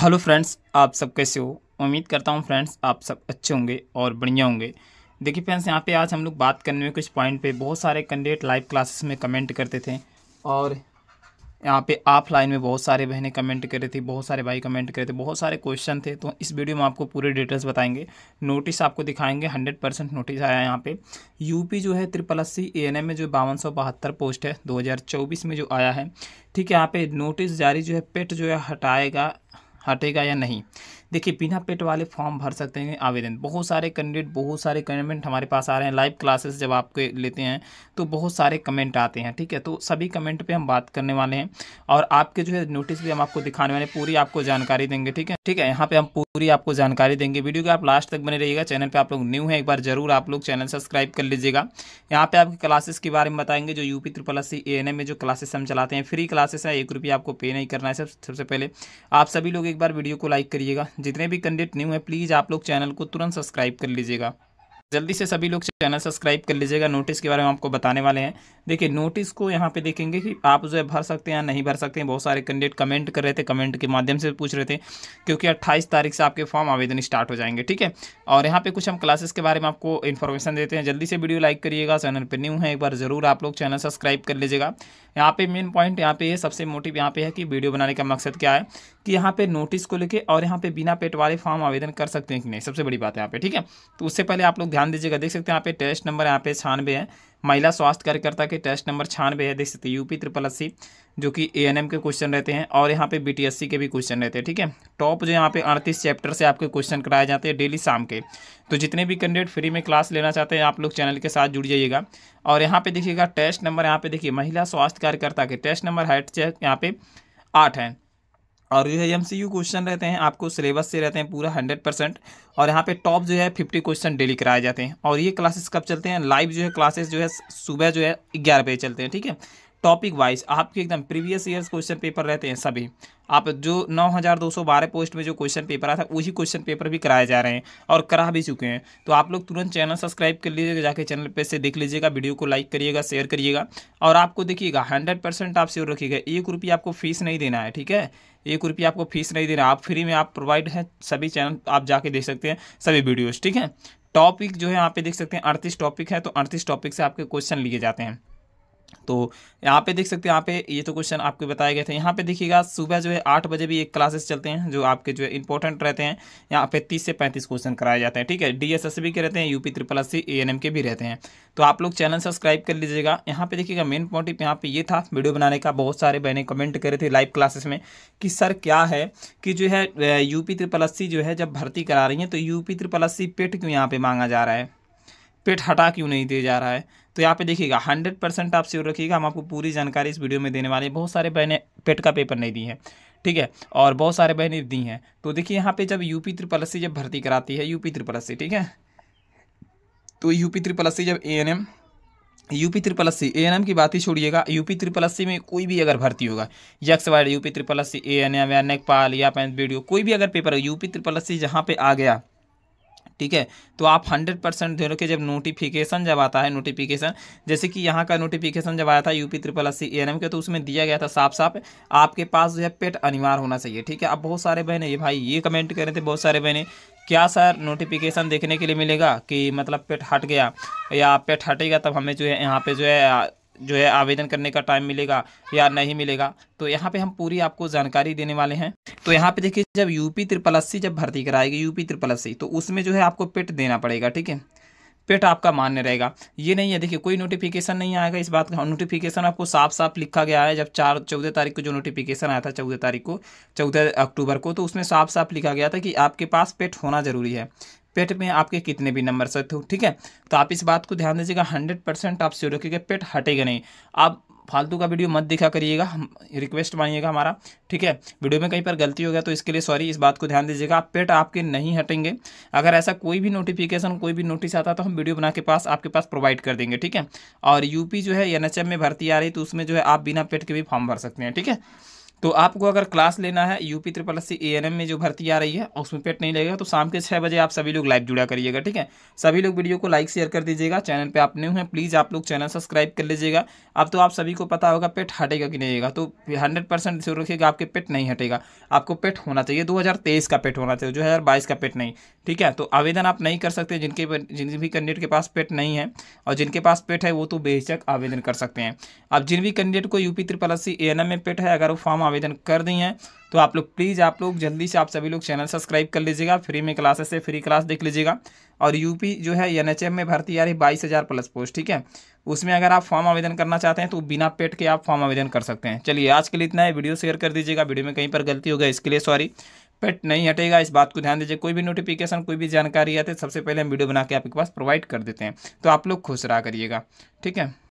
hello friends आप सब कैसे हो उम्मीद करता हूँ फ्रेंड्स आप सब अच्छे होंगे और बढ़िया होंगे देखिए फ्रेंड्स यहाँ पे आज हम लोग बात करने में कुछ पॉइंट पे बहुत सारे कैंडिडेट लाइव क्लासेस में कमेंट करते थे और यहाँ पे ऑफलाइन में बहुत सारे बहनें कमेंट कर रही थी बहुत सारे भाई कमेंट कर रहे थे बहुत सारे क्वेश्चन थे तो इस वीडियो में आपको पूरे डिटेल्स बताएंगे नोटिस आपको दिखाएंगे हंड्रेड परसेंट नोटिस आया यहाँ पे यूपी जो है त्रिपल अस्सी ए में जो बावन सौ बहत्तर पोस्ट है 2024 में जो आया है ठीक है यहाँ पे नोटिस जारी जो है पेट जो है हटाएगा हटेगा या नहीं देखिए बिना पेट वाले फॉर्म भर सकते हैं आवेदन बहुत सारे कैंडिडेट बहुत सारे कमेंट हमारे पास आ रहे हैं लाइव क्लासेस जब आपके लेते हैं तो बहुत सारे कमेंट आते हैं ठीक है तो सभी कमेंट पर हम बात करने वाले हैं और आपके जो है नोटिस भी हम आपको दिखाने वाले पूरी आपको जानकारी देंगे ठीक है ठीक है यहाँ पर हम पूरी आपको जानकारी देंगे वीडियो के आप लास्ट तक बने रहिएगा चैनल पर आप लोग न्यू है एक बार जरूर आप लोग चैनल सब्सक्राइब कर लीजिएगा यहाँ पे आपके क्लासेस के बारे में बताएंगे जो यूपी त्रिपल सी ए में जो क्लासेस हम चलाते हैं फ्री क्लासेस है एक रुपया आपको पे नहीं करना है सबसे पहले आप सभी लोग एक बार वीडियो को लाइक करिएगा जितने भी कैंडिडेट न्यू है प्लीज़ आप लोग चैनल को तुरंत सब्सक्राइब कर लीजिएगा जल्दी से सभी लोग चैनल सब्सक्राइब कर लीजिएगा नोटिस के बारे में आपको बताने वाले हैं देखिए नोटिस को यहाँ पे देखेंगे कि आप जो है भर सकते हैं या नहीं भर सकते हैं बहुत सारे कैंडिडेट कमेंट कर रहे थे कमेंट के माध्यम से पूछ रहे थे क्योंकि 28 तारीख से आपके फॉर्म आवेदन स्टार्ट हो जाएंगे ठीक है और यहाँ पर कुछ हम क्लासेस के बारे में आपको इन्फॉर्मेशन देते हैं जल्दी से वीडियो लाइक करिएगा चैनल पर न्यू है एक बार ज़रूर आप लोग चैनल सब्सक्राइब कर लीजिएगा यहाँ पे मेन पॉइंट यहाँ पे सबसे मोटिव यहाँ पे है कि वीडियो बनाने का मकसद क्या है कि यहाँ पे नोटिस को लेके और यहाँ पे बिना पेट वाले फॉर्म आवेदन कर सकते हैं कि नहीं सबसे बड़ी बात है यहाँ पे ठीक है तो उससे पहले आप लोग ध्यान दीजिएगा देख सकते हैं यहाँ पे टेस्ट नंबर यहाँ पे छानवे है महिला स्वास्थ्य कार्यकर्ता के टेस्ट नंबर छानवे है देख सकते हैं यूपी त्रिपल अस्सी जो कि ए एन एम के क्वेश्चन रहते हैं और यहाँ पे बी के भी क्वेश्चन रहते हैं ठीक है टॉप जो यहाँ पे अड़तीस चैप्टर से आपके क्वेश्चन कराए जाते हैं डेली शाम के तो जितने भी कैंडिडेट फ्री में क्लास लेना चाहते हैं आप लोग चैनल के साथ जुड़ जाइएगा और यहाँ पे देखिएगा टेस्ट नंबर यहाँ पे देखिए महिला स्वास्थ्य कार्यकर्ता के टेस्ट नंबर हाइट चेक यहाँ पे आठ है और जो है एम सी यू क्वेश्चन रहते हैं आपको सिलेबस से रहते हैं पूरा हंड्रेड परसेंट और यहाँ पे टॉप जो है फिफ्टी क्वेश्चन डेली कराए जाते हैं और ये क्लासेस कब चलते हैं लाइव जो है क्लासेस जो है सुबह जो है ग्यारह बजे चलते हैं ठीक है टॉपिक वाइज आपके एकदम प्रीवियस ईयर्स क्वेश्चन पेपर रहते हैं सभी आप जो 9212 पोस्ट में जो क्वेश्चन पेपर आया था वही क्वेश्चन पेपर भी कराए जा रहे हैं और करा भी चुके हैं तो आप लोग तुरंत चैनल सब्सक्राइब कर लीजिएगा जाके चैनल पे से देख लीजिएगा वीडियो को लाइक करिएगा शेयर करिएगा और आपको देखिएगा हंड्रेड परसेंट आप श्योर रखिएगा एक रुपये आपको फीस नहीं देना है ठीक है एक रुपये आपको फीस नहीं देना आप फ्री में आप प्रोवाइड हैं सभी चैनल आप जाके देख सकते हैं सभी वीडियोज़ ठीक है टॉपिक जो है आप देख सकते हैं अड़तीस टॉपिक है तो अड़तीस टॉपिक से आपके क्वेश्चन लिए जाते हैं तो यहाँ पे देख सकते हैं यहाँ पे ये तो क्वेश्चन आपको बताए गए थे यहाँ पे देखिएगा सुबह जो है आठ बजे भी एक क्लासेस चलते हैं जो आपके जो है इंपॉर्टेंट रहते हैं यहाँ पे तीस से पैंतीस क्वेश्चन कराए जाते हैं ठीक है डीएसएसबी के रहते हैं यूपी त्रिपल एस सी के भी रहते हैं तो आप लोग चैनल सब्सक्राइब कर लीजिएगा यहाँ पे देखिएगा मेन पॉइंट यहाँ पे ये था वीडियो बनाने का बहुत सारे बहने कमेंट करे थे लाइव क्लासेस में कि सर क्या है कि जो है यूपी त्रिपल एस जो है जब भर्ती करा रही है तो यूपी त्रिपल एस पेट क्यों यहाँ पर मांगा जा रहा है पेट हटा क्यों नहीं दिया जा रहा है तो यहाँ पे देखिएगा हंड्रेड परसेंट आप श्योर रखिएगा हम आपको पूरी जानकारी इस वीडियो में देने वाले हैं बहुत सारे बहनें पेट का पेपर नहीं दी है ठीक है और बहुत सारे बहने दी हैं तो देखिए यहाँ पे जब यूपी त्रिपलसी जब भर्ती कराती है यूपी त्रिपलसी ठीक है तो यूपी त्रिपलसी जब A N M UP triple अस्सी ए एन एम की बात ही छोड़िएगा यूपी त्रिपल में कोई भी अगर भर्ती होगा यक्स वाइड UP triple A N M या नेकपाल या पैंत वीडियो कोई भी अगर पेपर यूपी त्रिपल जहाँ पे आ गया ठीक है तो आप 100 परसेंट ध्यान जब नोटिफिकेशन जब आता है नोटिफिकेशन जैसे कि यहाँ का नोटिफिकेशन जब आया था यूपी ट्रिपल अस्सी ए के तो उसमें दिया गया था साफ साफ आपके पास जो है पेट अनिवार्य होना चाहिए ठीक है अब बहुत सारे बहने ये भाई ये कमेंट कर रहे थे बहुत सारे बहने क्या सर नोटिफिकेशन देखने के लिए मिलेगा कि मतलब पेट हट गया या पेट हटेगा तब हमें जो है यहाँ पे जो है जो है आवेदन करने का टाइम मिलेगा या नहीं मिलेगा तो यहाँ पे हम पूरी आपको जानकारी देने वाले हैं तो यहाँ पे देखिए जब यूपी त्रिपल अस्सी जब भर्ती कराएगी यूपी त्रिपल अस्सी तो उसमें जो है आपको पेट देना पड़ेगा ठीक है पेट आपका मान्य रहेगा ये नहीं है देखिए कोई नोटिफिकेशन नहीं आएगा इस बात का नोटिफिकेशन आपको साफ साफ लिखा गया है जब चार चौदह तारीख को जो नोटिफिकेशन आया था चौदह तारीख को चौदह अक्टूबर को तो उसमें साफ साफ लिखा गया था कि आपके पास पेट होना ज़रूरी है पेट में आपके कितने भी नंबर सकते हो ठीक है तो आप इस बात को ध्यान दीजिएगा हंड्रेड परसेंट आप श्योर रखिएगा पेट हटेगा नहीं आप फालतू का वीडियो मत दिखा करिएगा हम रिक्वेस्ट मानिएगा हमारा ठीक है वीडियो में कहीं पर गलती हो गया तो इसके लिए सॉरी इस बात को ध्यान दीजिएगा आप पेट आपके नहीं हटेंगे अगर ऐसा कोई भी नोटिफिकेशन कोई भी नोटिस आता तो हम वीडियो बना के पास आपके पास प्रोवाइड कर देंगे ठीक है और यूपी जो है एन में भर्ती आ रही तो उसमें जो है आप बिना पेट के भी फॉर्म भर सकते हैं ठीक है तो आपको अगर क्लास लेना है यूपी त्रिपल सी ए में जो भर्ती आ रही है उसमें पेट नहीं लगेगा तो शाम के छः बजे आप सभी लोग लाइव जुड़ा करिएगा ठीक है सभी लोग वीडियो को लाइक शेयर कर दीजिएगा चैनल पर आप न्यू हैं प्लीज़ आप लोग चैनल सब्सक्राइब कर लीजिएगा अब तो आप सभी को पता होगा पेट हटेगा कि नहीं तो हंड्रेड परसेंट जरूर रखिएगा आपके पेट नहीं हटेगा आपको पेट होना चाहिए दो का पेट होना चाहिए दो का पेट नहीं ठीक है तो आवेदन आप नहीं कर सकते जिनके जिन भी कैंडिडेट के पास पेट नहीं है और जिनके पास पेट है वो तो बेचक आवेदन कर सकते हैं अब जिन भी कैंडिडेट को यूपी त्रिपल सी ए में पेट है अगर वो फॉर्म आवेदन कर दी हैं तो आप लोग प्लीज़ आप लोग जल्दी से आप सभी लोग चैनल सब्सक्राइब कर लीजिएगा फ्री में क्लासेस से फ्री क्लास देख लीजिएगा और यूपी जो है एनएचएम में भर्ती आ रही बाईस हज़ार प्लस पोस्ट ठीक है उसमें अगर आप फॉर्म आवेदन करना चाहते हैं तो बिना पेट के आप फॉर्म आवेदन कर सकते हैं चलिए आज के लिए इतना है वीडियो शेयर कर दीजिएगा वीडियो में कहीं पर गलती होगा इसके लिए सॉरी पेट नहीं हटेगा इस बात को ध्यान दीजिए कोई भी नोटिफिकेशन कोई भी जानकारी आते तो सबसे पहले हम वीडियो बना के आपके पास प्रोवाइड कर देते हैं तो आप लोग खुश रहा करिएगा ठीक है